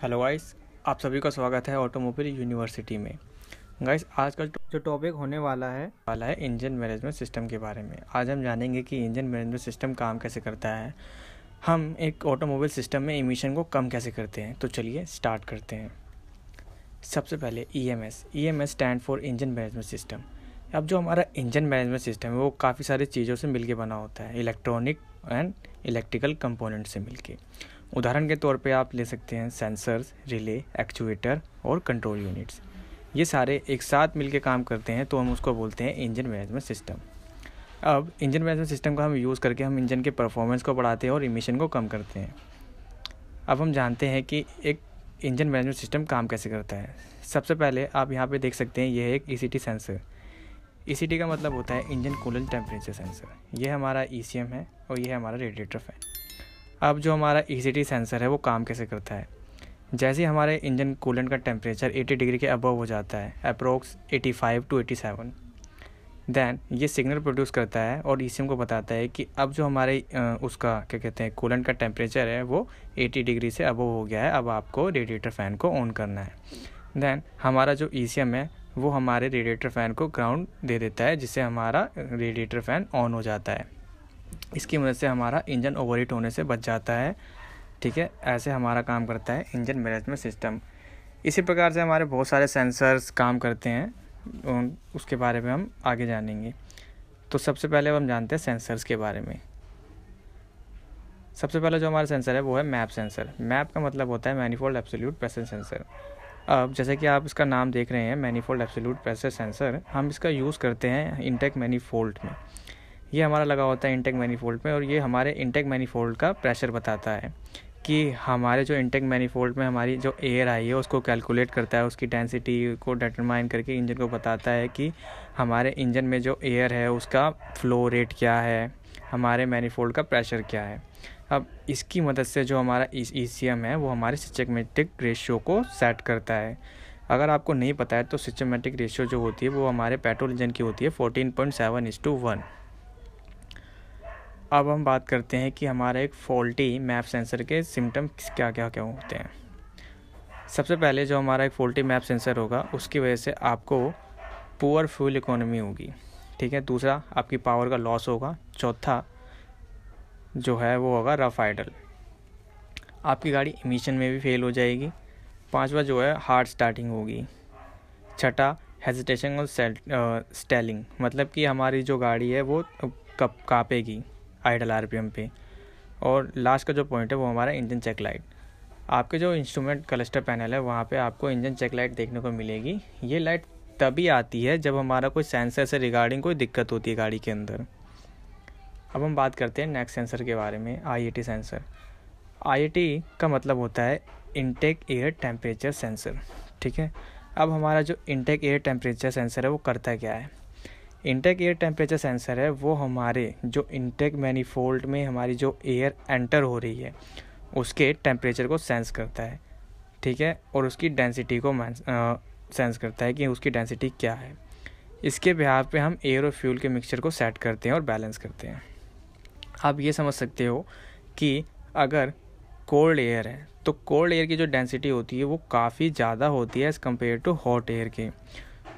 hello guys आप सभी का स्वागत है ऑटोमोबाइल यूनिवर्सिटी में गाइस आज का जो टॉपिक होने वाला है वाला है इंजन मैनेजमेंट सिस्टम के बारे में आज हम जानेंगे कि इंजन मैनेजमेंट सिस्टम काम कैसे करता है हम एक ऑटोमोबाइल सिस्टम में इमिशन को कम कैसे करते हैं तो चलिए स्टार्ट करते हैं सबसे पहले E M S E M S stand for engine management system अब जो हमारा इंजन मैनेजमेंट सिस्टम है वो काफ़ी सारी चीज़ों से मिलके बना होता है इलेक्ट्रॉनिक एंड इलेक्ट्रिकल कंपोनेंट से मिलके उदाहरण के तौर पे आप ले सकते हैं सेंसर्स रिले एक्चुएटर और कंट्रोल यूनिट्स ये सारे एक साथ मिलकर काम करते हैं तो हम उसको बोलते हैं इंजन मैनेजमेंट सिस्टम अब इंजन मैनेजमेंट सिस्टम का हम यूज़ करके हम इंजन के परफॉर्मेंस को बढ़ाते हैं और इमिशन को कम करते हैं अब हम जानते हैं कि एक इंजन मैनेजमेंट सिस्टम काम कैसे करता है सबसे पहले आप यहाँ पे देख सकते हैं यह है एक ई सेंसर ई का मतलब होता है इंजन कूलर टेम्परेचर सेंसर यह हमारा ई e है और यह हमारा रेडिएटर फैन अब जो हमारा ई e सेंसर है वो काम कैसे करता है जैसे हमारे इंजन कूलेंट का टेम्परेचर 80 डिग्री के अबव हो जाता है अप्रोक्स 85 टू 87 देन ये सिग्नल प्रोड्यूस करता है और ई e को बताता है कि अब जो हमारे उसका क्या कहते हैं कूलेंट का टेम्परेचर है वो 80 डिग्री से अबव हो गया है अब आपको रेडिएटर फ़ैन को ऑन करना है देन हमारा जो ई e है वो हमारे रेडिएटर फ़ैन को ग्राउंड दे देता है जिससे हमारा रेडिएटर फ़ैन ऑन हो जाता है इसकी मदद से हमारा इंजन ओवरहीट होने से बच जाता है ठीक है ऐसे हमारा काम करता है इंजन मैनेजमेंट सिस्टम इसी प्रकार से हमारे बहुत सारे सेंसर्स काम करते हैं उसके बारे में हम आगे जानेंगे तो सबसे पहले हम जानते हैं सेंसर्स के बारे में सबसे पहले जो हमारा सेंसर है वो है मैप सेंसर मैप का मतलब होता है मैनीफोल्ड एब्सोल्यूट प्रेशर सेंसर अब जैसे कि आप इसका नाम देख रहे हैं मैनीफोल्ड एब्सोल्यूट प्रेशर सेंसर हम इसका यूज़ करते हैं इंटेक मैनीफोल्ड में ये हमारा लगा होता है इंटेक मैनीफोल्ड में और ये हमारे इंटेक मैनीफोल्ड का प्रेशर बताता है कि हमारे जो इंटेक मैनीफोल्ड में हमारी जो एयर आई है उसको कैलकुलेट करता है उसकी डेंसिटी को डिटरमाइन करके इंजन को बताता है कि हमारे इंजन में जो एयर है उसका फ्लो रेट क्या है हमारे मैनीफोल्ड का प्रेशर क्या है अब इसकी मदद से जो हमारा ई सी एम है वो हमारे सिचमेटिक रेशियो को सेट करता है अगर आपको नहीं पता है तो सिस्टमेटिक रेशियो जो होती है वो हमारे पेट्रोल इंजन की होती है fourteen point seven is to one अब हम बात करते हैं कि हमारे एक फॉल्टी मैप सेंसर के सिम्टम क्या क्या क्या होते हैं सबसे पहले जो हमारा एक फॉल्टी मैप सेंसर होगा उसकी वजह से आपको पुअर फ्यूल इकोनॉमी होगी ठीक है दूसरा आपकी पावर का लॉस होगा चौथा जो है वो होगा रफ आइडल आपकी गाड़ी इमिशन में भी फेल हो जाएगी पांचवा जो है हार्ड स्टार्टिंग होगी छठा हेजिटेशन और स्टेलिंग मतलब कि हमारी जो गाड़ी है वो कप काँपेगी आइडल आर पे और लास्ट का जो पॉइंट है वो हमारा इंजन चेक लाइट आपके जो इंस्ट्रूमेंट क्लस्टर पैनल है वहाँ पे आपको इंजन चेक लाइट देखने को मिलेगी ये लाइट तभी आती है जब हमारा कोई सेंसर से रिगार्डिंग कोई दिक्कत होती है गाड़ी के अंदर अब हम बात करते हैं नेक्स्ट सेंसर के बारे में आई सेंसर आई का मतलब होता है इनटेक एयर टेम्परेचर सेंसर ठीक है अब हमारा जो इनटेक एयर टेम्परेचर सेंसर है वो करता क्या है इंटेक एयर टेम्परेचर सेंसर है वो हमारे जो इंटेक मैनीफोल्ड में हमारी जो एयर एंटर हो रही है उसके टेम्परेचर को सेंस करता है ठीक है और उसकी डेंसिटी को सेंस करता है कि उसकी डेंसिटी क्या है इसके बिहार पे हम एयर और फ्यूल के मिक्सचर को सेट करते हैं और बैलेंस करते हैं आप ये समझ सकते हो कि अगर कोल्ड एयर है तो कोल्ड एयर की जो डेंसिटी होती है वो काफ़ी ज़्यादा होती है as compare to hot air की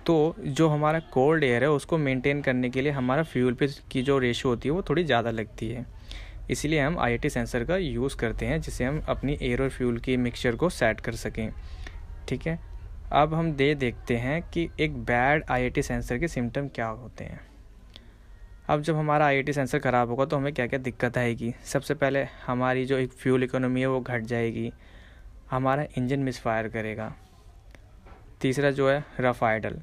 तो जो हमारा कोल्ड एयर है उसको मेंटेन करने के लिए हमारा फ्यूल पे की जो रेशो होती है वो थोड़ी ज़्यादा लगती है इसलिए हम आईआईटी सेंसर का यूज़ करते हैं जिससे हम अपनी एयर और फ्यूल की मिक्सचर को सेट कर सकें ठीक है अब हम दे देखते हैं कि एक बैड आईआईटी सेंसर के सिम्टम क्या होते हैं अब जब हमारा आईआईटी सेंसर ख़राब होगा तो हमें क्या क्या दिक्कत आएगी सबसे पहले हमारी जो एक फ्यूल इकोनॉमी है वो घट जाएगी हमारा इंजन मिसफायर करेगा तीसरा जो है रफ़ आइडल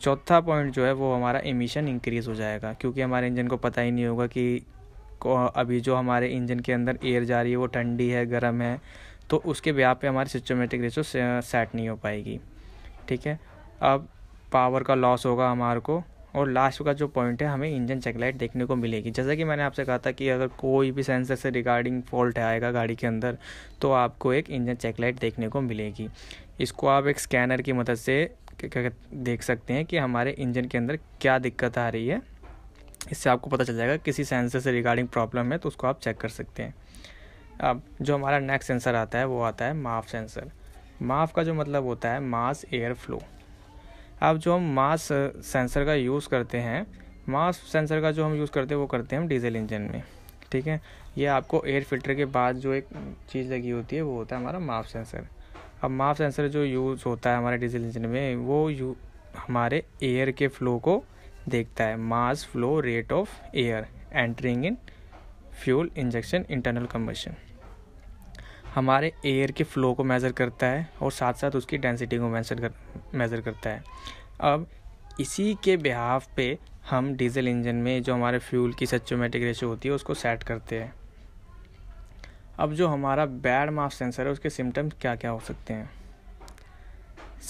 चौथा पॉइंट जो है वो हमारा इमिशन इंक्रीज़ हो जाएगा क्योंकि हमारे इंजन को पता ही नहीं होगा कि अभी जो हमारे इंजन के अंदर एयर जा रही है वो ठंडी है गर्म है तो उसके ब्याह पे हमारी सिस्टमेटिक रेशो सेट नहीं हो पाएगी ठीक है अब पावर का लॉस होगा हमारे को और लास्ट का जो पॉइंट है हमें इंजन चेकलाइट देखने को मिलेगी जैसा कि मैंने आपसे कहा था कि अगर कोई भी सेंसर से रिगार्डिंग फॉल्ट आएगा गाड़ी के अंदर तो आपको एक इंजन चेकलाइट देखने को मिलेगी इसको आप एक स्कैनर की मदद से देख सकते हैं कि हमारे इंजन के अंदर क्या दिक्कत आ रही है इससे आपको पता चल जाएगा किसी सेंसर से रिगार्डिंग प्रॉब्लम है तो उसको आप चेक कर सकते हैं अब जो हमारा नेक्स्ट सेंसर आता है वो आता है माफ सेंसर माफ का जो मतलब होता है मास एयर फ्लो अब जो हम मास सेंसर का यूज़ करते हैं मास सेंसर का जो हम यूज़ करते हैं वो करते हैं हम डीजल इंजन में ठीक है ये आपको एयर फिल्टर के बाद जो एक चीज़ लगी होती है वो होता है हमारा माफ सेंसर अब माप सेंसर जो यूज़ होता है हमारे डीजल इंजन में वो यू हमारे एयर के फ्लो को देखता है mass flow rate of air entering in fuel injection internal combustion हमारे एयर के फ्लो को मेज़र करता है और साथ साथ उसकी डेंसिटी को मेज़र कर मेज़र करता है अब इसी के बिहाफ पे हम डीजल इंजन में जो हमारे फ्यूल की सच्चोमेटिक रेशो होती है उसको सेट करते हैं अब जो हमारा बैड मास सेंसर है उसके सिम्टम्स क्या क्या हो सकते हैं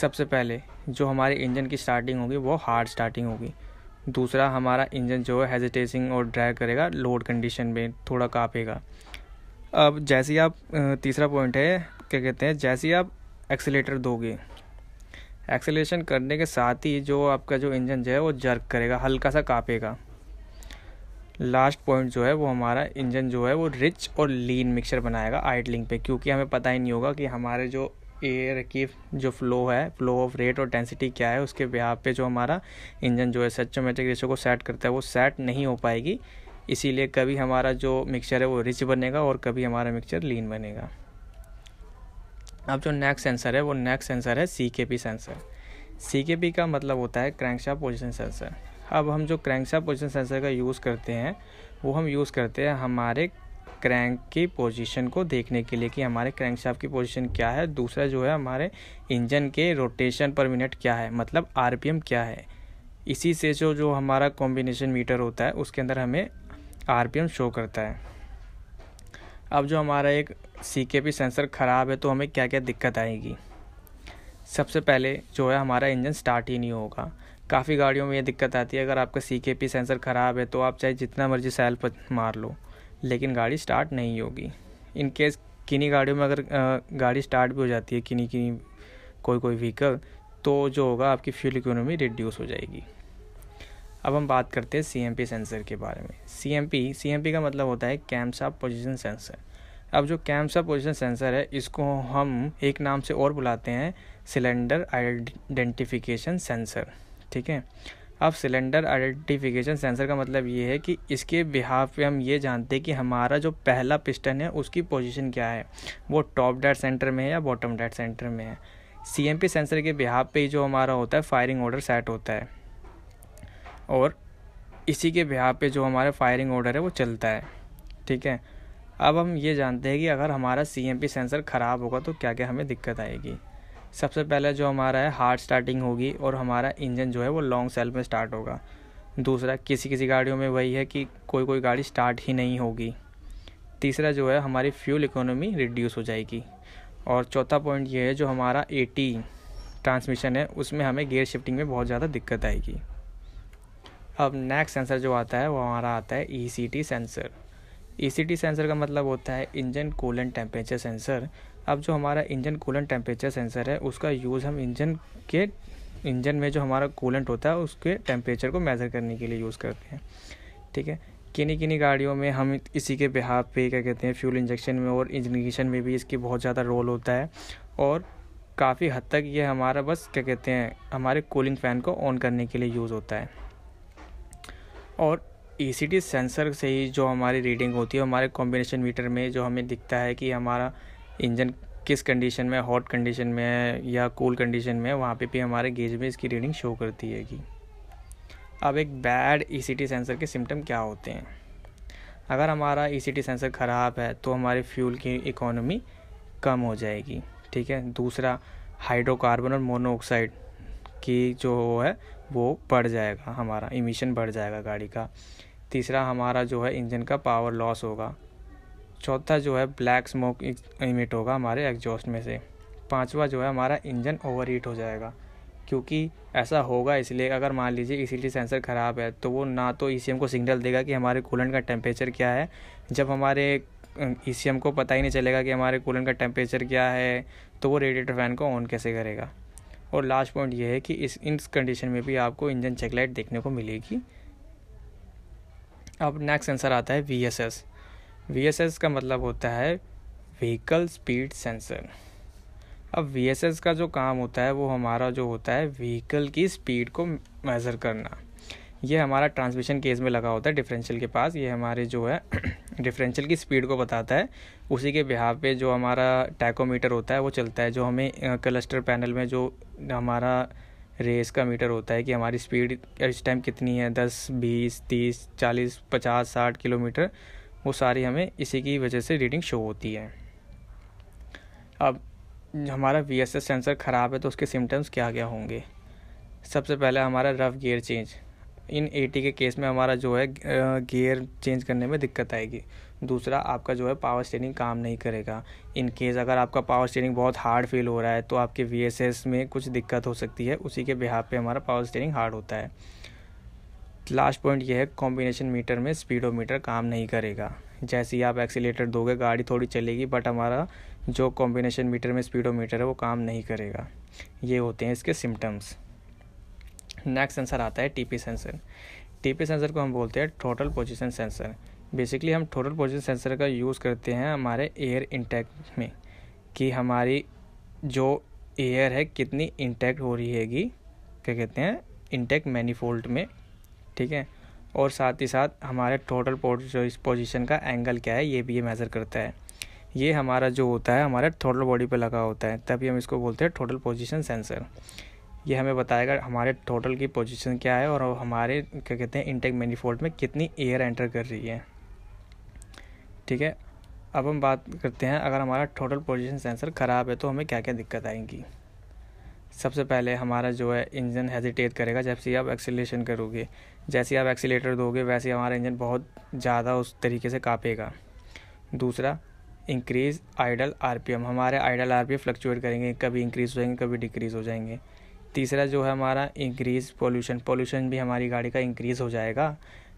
सबसे पहले जो हमारे इंजन की स्टार्टिंग होगी वो हार्ड स्टार्टिंग होगी दूसरा हमारा इंजन जो है हेजिटेसिंग और ड्रैग करेगा लोड कंडीशन में थोड़ा काँपेगा अब जैसे ही आप तीसरा पॉइंट है क्या कहते हैं जैसे ही आप एक्सेलेटर दोगे एक्सेलेशन करने के साथ ही जो आपका जो इंजन जो है वो जर्क करेगा हल्का सा काँपेगा लास्ट पॉइंट जो है वो हमारा इंजन जो है वो रिच और लीन मिक्सचर बनाएगा आइडलिंग पे क्योंकि हमें पता ही नहीं होगा कि हमारे जो एयर की जो फ्लो है फ्लो ऑफ रेट और डेंसिटी क्या है उसके ब्याह पे जो हमारा इंजन जो है सचोमेट्रिक रेशो को सेट करता है वो सेट नहीं हो पाएगी इसीलिए कभी हमारा जो मिक्सचर है वो रिच बनेगा और कभी हमारा मिक्सचर लीन बनेगा अब जो नेक्स्ट सेंसर है वो नेक्स्ट सेंसर है सी के पी सेंसर सी के पी का मतलब होता है क्रैंकशा पोजिशन सेंसर अब हम जो क्रैंकशाफ्ट पोजीशन सेंसर का यूज़ करते हैं वो हम यूज़ करते हैं हमारे क्रैंक की पोजीशन को देखने के लिए कि हमारे क्रैंकशाफ्ट की पोजीशन क्या है दूसरा जो है हमारे इंजन के रोटेशन पर मिनट क्या है मतलब आरपीएम क्या है इसी से जो जो हमारा कॉम्बिनेशन मीटर होता है उसके अंदर हमें आरपीएम शो करता है अब जो हमारा एक सी के पी सेंसर ख़राब है तो हमें क्या क्या दिक्कत आएगी सबसे पहले जो है हमारा इंजन स्टार्ट ही नहीं होगा काफ़ी गाड़ियों में ये दिक्कत आती है अगर आपका सी के पी सेंसर ख़राब है तो आप चाहे जितना मर्जी सेल पर मार लो लेकिन गाड़ी स्टार्ट नहीं होगी इन केस किन्हीं गाड़ियों में अगर गाड़ी स्टार्ट भी हो जाती है किन्हीं किन्हीं कोई कोई व्हीकल तो जो होगा आपकी फ्यूल इकोनॉमी रिड्यूस हो जाएगी अब हम बात करते हैं सी सेंसर के बारे में सी एम का मतलब होता है कैम्सा पोजिशन सेंसर अब जो कैम्सा पोजिशन सेंसर है इसको हम एक नाम से और बुलाते हैं सिलेंडर आइडेंटिफिकेशन सेंसर ठीक है अब सिलेंडर आइडेंटिफिकेशन सेंसर का मतलब ये है कि इसके बिहाफ पे हम ये जानते हैं कि हमारा जो पहला पिस्टन है उसकी पोजीशन क्या है वो टॉप डेड सेंटर में है या बॉटम डेड सेंटर में है सीएमपी सेंसर के बिहाफ पे ही जो हमारा होता है फायरिंग ऑर्डर सेट होता है और इसी के बिहाफ पे जो हमारा फायरिंग ऑर्डर है वो चलता है ठीक है अब हम ये जानते हैं कि अगर हमारा सी सेंसर ख़राब होगा तो क्या क्या हमें दिक्कत आएगी सबसे पहले जो हमारा है हार्ड स्टार्टिंग होगी और हमारा इंजन जो है वो लॉन्ग सेल्फ में स्टार्ट होगा दूसरा किसी किसी गाड़ियों में वही है कि कोई कोई गाड़ी स्टार्ट ही नहीं होगी तीसरा जो है हमारी फ्यूल इकोनॉमी रिड्यूस हो जाएगी और चौथा पॉइंट ये है जो हमारा ए ट्रांसमिशन है उसमें हमें गेयर शिफ्टिंग में बहुत ज़्यादा दिक्कत आएगी अब नेक्स्ट सेंसर जो आता है वो हमारा आता है ई सेंसर ई सेंसर का मतलब होता है इंजन कूलेंट टेम्परेचर सेंसर अब जो हमारा इंजन कूलेंट टेम्परेचर सेंसर है उसका यूज़ हम इंजन के इंजन में जो हमारा कूलेंट होता है उसके टेम्परेचर को मेज़र करने के लिए यूज़ करते हैं ठीक है किन्हीं किन्हीं गाड़ियों में हम इसी के बिहार पे क्या कहते हैं फ्यूल इंजेक्शन में और इंजनिगेशन में भी इसकी बहुत ज़्यादा रोल होता है और काफ़ी हद तक ये हमारा बस क्या कहते हैं हमारे कूलिंग फ़ैन को ऑन करने के लिए यूज़ होता है और ई e सेंसर से ही जो हमारी रीडिंग होती है हमारे कॉम्बिनेशन मीटर में जो हमें दिखता है कि हमारा इंजन किस कंडीशन में हॉट कंडीशन में है या कूल कंडीशन में है वहाँ पे भी हमारे गेज में इसकी रीडिंग शो करती है कि अब एक बैड ई सेंसर के सिम्टम क्या होते हैं अगर हमारा ई सेंसर ख़राब है तो हमारे फ्यूल की इकोनॉमी कम हो जाएगी ठीक है दूसरा हाइड्रोकार्बन और मोनोऑक्साइड की जो है वो बढ़ जाएगा हमारा इमिशन बढ़ जाएगा गाड़ी का तीसरा हमारा जो है इंजन का पावर लॉस होगा चौथा जो है ब्लैक स्मोक इमिट होगा हमारे एग्जॉस्ट में से पांचवा जो है हमारा इंजन ओवर हीट हो जाएगा क्योंकि ऐसा होगा इसलिए अगर मान लीजिए इसीलिए e सेंसर ख़राब है तो वो ना तो ई e को सिग्नल देगा कि हमारे कूलन का टेम्परेचर क्या है जब हमारे ई e को पता ही नहीं चलेगा कि हमारे कूलन का टेम्परेचर क्या है तो वो रेडिएटर फ़ैन को ऑन कैसे करेगा और लास्ट पॉइंट ये है कि इस इन कंडीशन में भी आपको इंजन चेकलाइट देखने को मिलेगी अब नेक्स्ट सेंसर आता है वी एस एस वी का मतलब होता है व्हीकल स्पीड सेंसर अब वी का जो काम होता है वो हमारा जो होता है व्हीकल की स्पीड को मेज़र करना ये हमारा ट्रांसमिशन केस में लगा होता है डिफरेंशियल के पास ये हमारे जो है डिफरेंशियल की स्पीड को बताता है उसी के बिहार पे जो हमारा टैकोमीटर होता है वो चलता है जो हमें क्लस्टर पैनल में जो हमारा रेस का मीटर होता है कि हमारी स्पीड इस टाइम कितनी है दस बीस तीस चालीस पचास साठ किलोमीटर वो सारी हमें इसी की वजह से रीडिंग शो होती है अब हमारा वी एस एस सेंसर ख़राब है तो उसके सिम्टम्स क्या क्या होंगे सबसे पहले हमारा rough gear change in a के केस में हमारा जो है गियर चेंज करने में दिक्कत आएगी दूसरा आपका जो है पावर स्टेरिंग काम नहीं करेगा इन केस अगर आपका पावर स्टेरिंग बहुत हार्ड फील हो रहा है तो आपके वी में कुछ दिक्कत हो सकती है उसी के बिहार पे हमारा पावर स्टेरिंग हार्ड होता है लास्ट पॉइंट ये है कॉम्बिनेशन मीटर में स्पीडोमीटर काम नहीं करेगा जैसे ही आप एक्सीटर दोगे गाड़ी थोड़ी चलेगी बट हमारा जो कॉम्बिनेशन मीटर में स्पीडोमीटर है वो काम नहीं करेगा ये होते हैं इसके सिम्टम्स नेक्स्ट सेंसर आता है टीपी सेंसर टीपी सेंसर को हम बोलते हैं टोटल पोजीशन सेंसर बेसिकली हम टोटल पोजीशन सेंसर का यूज़ करते हैं हमारे एयर इंटैक्ट में कि हमारी जो एयर है कितनी इंटैक्ट हो रही हैगी क्या कहते हैं इंटैक्ट मैनीफोल्ड में ठीक है और साथ ही साथ हमारे टोटल जो इस पोजीशन का एंगल क्या है ये भी ये मेज़र करता है ये हमारा जो होता है हमारे टोटल बॉडी पे लगा होता है तभी हम इसको बोलते हैं टोटल पोजीशन सेंसर ये हमें बताएगा हमारे टोटल की पोजीशन क्या है और हमारे क्या कहते हैं इंटेक मैनीफोल्ड में कितनी एयर एंटर कर रही है ठीक है अब हम बात करते हैं अगर हमारा टोटल पोजीशन सेंसर ख़राब है तो हमें क्या क्या दिक्कत आएंगी सबसे पहले हमारा जो है इंजन हेजिटेट करेगा जब से आप एक्सेलेशन करोगे जैसे आप एक्सीटर दोगे वैसे हमारा इंजन बहुत ज़्यादा उस तरीके से काँपेगा दूसरा इंक्रीज़ आइडल आर हमारे आइडल आर फ्लक्चुएट करेंगे कभी इंक्रीज़ हो जाएंगे कभी डिक्रीज़ हो जाएंगे तीसरा जो है हमारा इंक्रीज़ पोल्यूशन पोल्यूशन भी हमारी गाड़ी का इंक्रीज़ हो जाएगा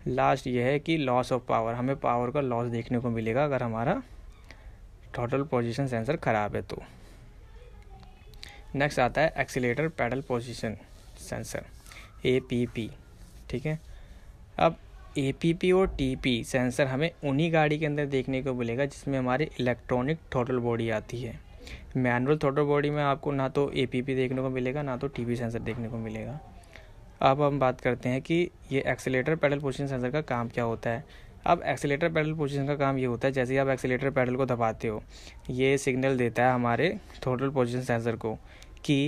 लास्ट ये है कि लॉस ऑफ पावर हमें पावर का लॉस देखने को मिलेगा अगर हमारा टोटल पोजीशन सेंसर ख़राब है तो नेक्स्ट आता है accelerator pedal position sensor A P P ठीक है अब ए पी पी और टी पी सेंसर हमें उन्हीं गाड़ी के अंदर देखने को मिलेगा जिसमें हमारी इलेक्ट्रॉनिक थोटल बॉडी आती है मैनुअल थोटल बॉडी में आपको ना तो ए पी पी देखने को मिलेगा ना तो टी पी सेंसर देखने को मिलेगा अब हम बात करते हैं कि ये एक्सेलेटर पैडल पोजिशन सेंसर का काम क्या होता है अब एक्सेलेटर पैडल पोजिशन का काम ये होता है जैसे आप एक्सेलेटर पैडल को दबाते हो ये सिग्नल देता है हमारे थोटल पोजिशन सेंसर को कि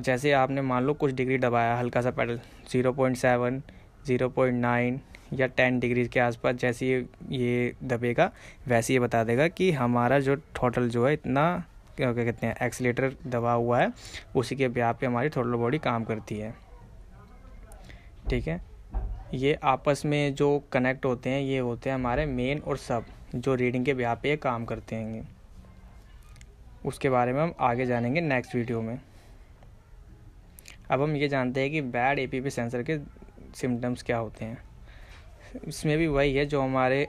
जैसे आपने मान लो कुछ डिग्री दबाया हल्का सा pedal zero point seven zero point nine या टेन डिग्री के आसपास जैसे ये ये दबेगा वैसे ये बता देगा कि हमारा जो टोटल जो है इतना क्या कहते हैं एक्सीटर दबा हुआ है उसी के ब्याप पे हमारी टोटल बॉडी काम करती है ठीक है ये आपस में जो कनेक्ट होते हैं ये होते हैं हमारे मेन और सब जो रीडिंग के ब्याह पे काम करते हैं उसके बारे में हम आगे जानेंगे नेक्स्ट वीडियो में अब हम ये जानते हैं कि बैड ए सेंसर के सिम्टम्स क्या होते हैं इसमें भी वही है जो हमारे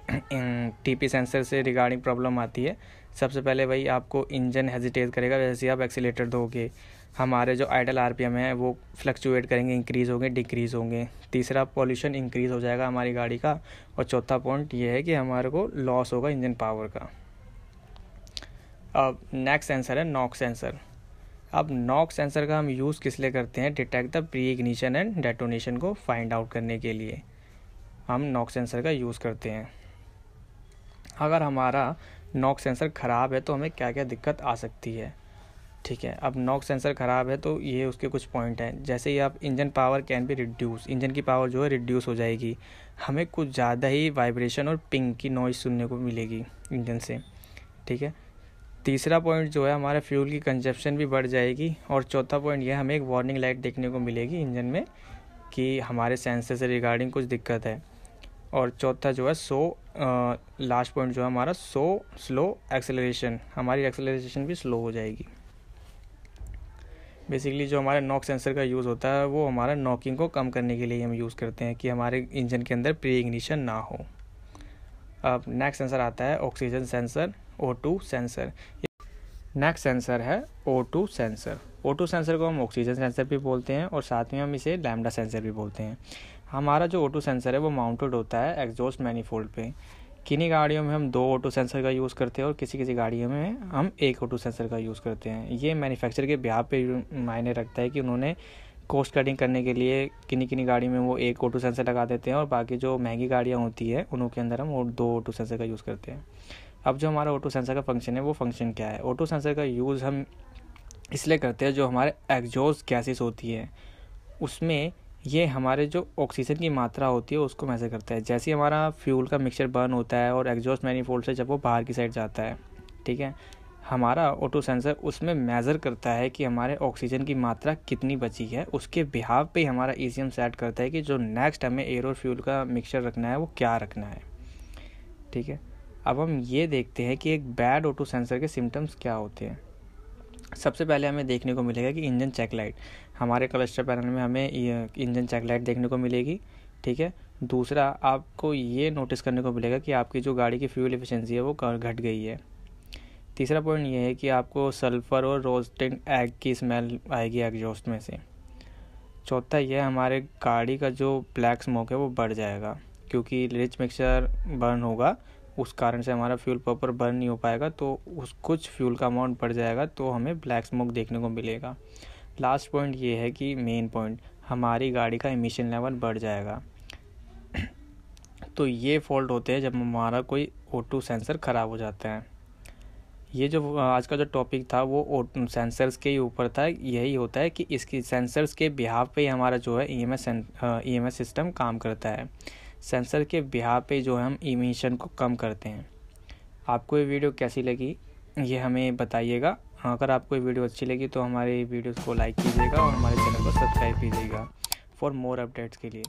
टीपी सेंसर से रिगार्डिंग प्रॉब्लम आती है सबसे पहले वही आपको इंजन हेजिटेट करेगा जैसे आप एक्सीटर दोगे हमारे जो आइडल आरपीएम है वो फ्लक्चुएट करेंगे इंक्रीज़ होंगे डिक्रीज़ होंगे तीसरा पॉल्यूशन इंक्रीज़ हो जाएगा हमारी गाड़ी का और चौथा पॉइंट ये है कि हमारे को लॉस होगा इंजन पावर का अब नेक्स्ट सेंसर है नॉक सेंसर अब नॉक सेंसर का हम यूज़ किस लिए करते हैं detect the pre ignition and detonation को फाइंड आउट करने के लिए हम नॉक सेंसर का यूज़ करते हैं अगर हमारा नॉक सेंसर ख़राब है तो हमें क्या क्या दिक्कत आ सकती है ठीक है अब नॉक सेंसर ख़राब है तो ये उसके कुछ पॉइंट हैं जैसे ही आप इंजन पावर कैन भी रिड्यूस इंजन की पावर जो है रिड्यूस हो जाएगी हमें कुछ ज़्यादा ही वाइब्रेशन और पिंग की नॉइज़ सुनने को मिलेगी इंजन से ठीक है तीसरा पॉइंट जो है हमारे फ्यूल की कंजप्शन भी बढ़ जाएगी और चौथा पॉइंट यह हमें एक वार्निंग लाइट देखने को मिलेगी इंजन में कि हमारे सेंसर से रिगार्डिंग कुछ दिक्कत है और चौथा जो है सो लास्ट पॉइंट जो है हमारा सो स्लो एक्सेलरेशन हमारी एक्सेलरेशन भी स्लो हो जाएगी बेसिकली जो हमारा नॉक सेंसर का यूज़ होता है वो हमारा नॉकिंग को कम करने के लिए हम यूज़ करते हैं कि हमारे इंजन के अंदर प्री इग्निशन ना हो अब नेक्स्ट सेंसर आता है oxygen sensor two sensor next sensor है टू सेंसर टू सेंसर को हम ऑक्सीजन सेंसर भी बोलते हैं और साथ में हम इसे लैमडा सेंसर भी बोलते हैं हमारा जो ऑटो सेंसर है वो माउंटेड होता है एग्जॉस्ट मैनीफोल्ड पे किन्हीं गाड़ियों में हम दो ऑटो सेंसर का यूज़ करते हैं और किसी किसी गाड़ियों में हम एक ऑटो सेंसर का यूज़ करते हैं ये मैन्युफैक्चर के ब्याह पे मायने रखता है कि उन्होंने कॉस्ट कटिंग करने के लिए किन्हीं किन्हीं गाड़ी में वो एक ऑटो सेंसर लगा देते हैं और बाकी जो महंगी गाड़ियाँ होती है उनके अंदर हम दो ऑटो सेंसर का यूज़ करते हैं अब जो हमारा ऑटो सेंसर का फंक्शन है वो फंक्शन क्या है ऑटो सेंसर का यूज़ हम इसलिए करते हैं जो हमारे एग्जॉस्ट गैसेस होती है उसमें ये हमारे जो ऑक्सीजन की मात्रा होती है उसको मेजर करता है जैसे हमारा फ्यूल का मिक्सचर बर्न होता है और एग्जॉस्ट मैनीफोल्ड से जब वो बाहर की साइड जाता है ठीक है हमारा ऑटो सेंसर उसमें मेज़र करता है कि हमारे ऑक्सीजन की मात्रा कितनी बची है उसके बिहाव पे हमारा ई e सेट करता है कि जो नेक्स्ट हमें एयर और फ्यूल का मिक्सचर रखना है वो क्या रखना है ठीक है अब हम ये देखते हैं कि एक बैड ऑटो सेंसर के सिम्टम्स क्या होते हैं सबसे पहले हमें देखने को मिलेगा कि इंजन चेक लाइट हमारे क्लस्टर पैनल में हमें इंजन चेक लाइट देखने को मिलेगी ठीक है दूसरा आपको ये नोटिस करने को मिलेगा कि आपकी जो गाड़ी की फ्यूल एफिशिएंसी है वो घट गई है तीसरा पॉइंट ये है कि आपको सल्फ़र और रोस्टेड एग की स्मेल आएगी एग्जॉस्ट में से चौथा यह हमारे गाड़ी का जो ब्लैक स्मोक है वो बढ़ जाएगा क्योंकि रिच मिक्सचर बर्न होगा उस कारण से हमारा फ्यूल प्रॉपर बर्न नहीं हो पाएगा तो उस कुछ फ्यूल का अमाउंट बढ़ जाएगा तो हमें ब्लैक स्मोक देखने को मिलेगा लास्ट पॉइंट ये है कि मेन पॉइंट हमारी गाड़ी का इमिशन लेवल बढ़ जाएगा तो ये फॉल्ट होते हैं जब हमारा कोई ओ सेंसर ख़राब हो जाता है ये जो आज का जो टॉपिक था वो सेंसर्स के ही ऊपर था यही होता है कि इसकी सेंसर्स के बिहाव पे ही हमारा जो है ई एम एस सिस्टम काम करता है सेंसर के बिहार पे जो हम इमिशन को कम करते हैं आपको ये वीडियो कैसी लगी ये हमें बताइएगा अगर आपको ये वीडियो अच्छी लगी तो हमारे वीडियोस को लाइक कीजिएगा और हमारे चैनल को सब्सक्राइब कीजिएगा फॉर मोर अपडेट्स के लिए